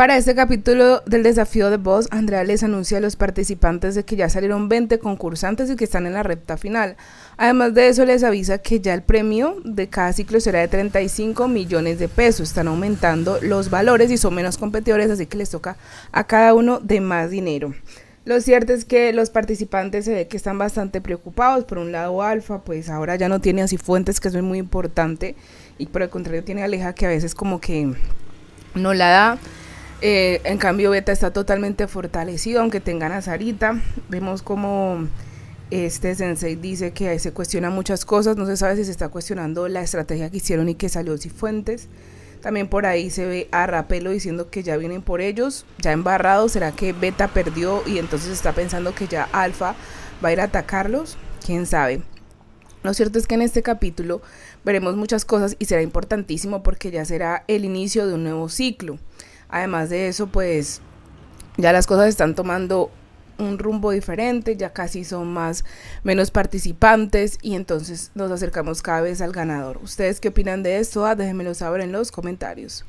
Para este capítulo del desafío de voz, Andrea les anuncia a los participantes de que ya salieron 20 concursantes y que están en la recta final. Además de eso, les avisa que ya el premio de cada ciclo será de 35 millones de pesos. Están aumentando los valores y son menos competidores, así que les toca a cada uno de más dinero. Lo cierto es que los participantes se ve que están bastante preocupados. Por un lado, Alfa, pues ahora ya no tiene así fuentes, que eso es muy importante. Y por el contrario, tiene Aleja, que a veces como que no la da. Eh, en cambio, Beta está totalmente fortalecido, aunque tengan a Sarita. Vemos como este sensei dice que se cuestiona muchas cosas. No se sabe si se está cuestionando la estrategia que hicieron y que salió Cifuentes. También por ahí se ve a Rapelo diciendo que ya vienen por ellos, ya embarrado. ¿Será que Beta perdió y entonces está pensando que ya Alfa va a ir a atacarlos? ¿Quién sabe? Lo cierto es que en este capítulo veremos muchas cosas y será importantísimo porque ya será el inicio de un nuevo ciclo. Además de eso, pues ya las cosas están tomando un rumbo diferente, ya casi son más menos participantes y entonces nos acercamos cada vez al ganador. ¿Ustedes qué opinan de esto? Ah, déjenmelo saber en los comentarios.